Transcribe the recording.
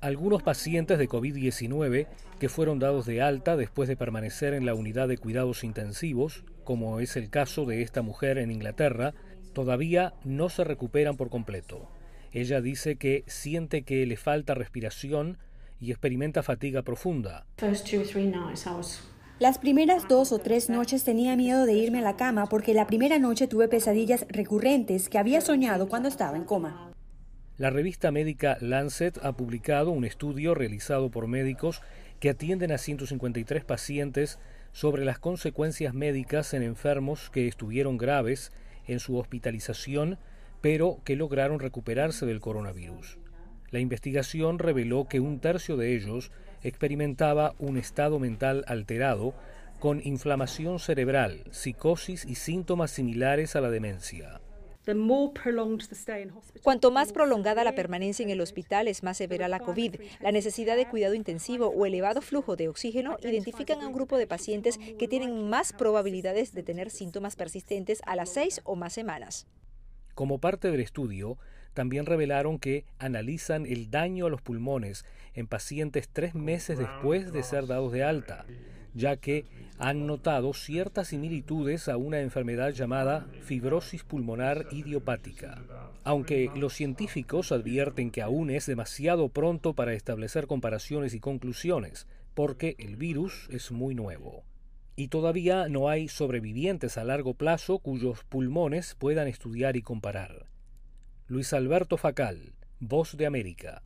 Algunos pacientes de COVID-19 que fueron dados de alta después de permanecer en la unidad de cuidados intensivos, como es el caso de esta mujer en Inglaterra, todavía no se recuperan por completo. Ella dice que siente que le falta respiración y experimenta fatiga profunda. Las primeras dos o tres noches tenía miedo de irme a la cama porque la primera noche tuve pesadillas recurrentes que había soñado cuando estaba en coma. La revista médica Lancet ha publicado un estudio realizado por médicos que atienden a 153 pacientes sobre las consecuencias médicas en enfermos que estuvieron graves en su hospitalización, pero que lograron recuperarse del coronavirus. La investigación reveló que un tercio de ellos experimentaba un estado mental alterado, con inflamación cerebral, psicosis y síntomas similares a la demencia. Cuanto más prolongada la permanencia en el hospital es más severa la COVID. La necesidad de cuidado intensivo o elevado flujo de oxígeno identifican a un grupo de pacientes que tienen más probabilidades de tener síntomas persistentes a las seis o más semanas. Como parte del estudio, también revelaron que analizan el daño a los pulmones en pacientes tres meses después de ser dados de alta, ya que han notado ciertas similitudes a una enfermedad llamada fibrosis pulmonar idiopática. Aunque los científicos advierten que aún es demasiado pronto para establecer comparaciones y conclusiones, porque el virus es muy nuevo. Y todavía no hay sobrevivientes a largo plazo cuyos pulmones puedan estudiar y comparar. Luis Alberto Facal, Voz de América.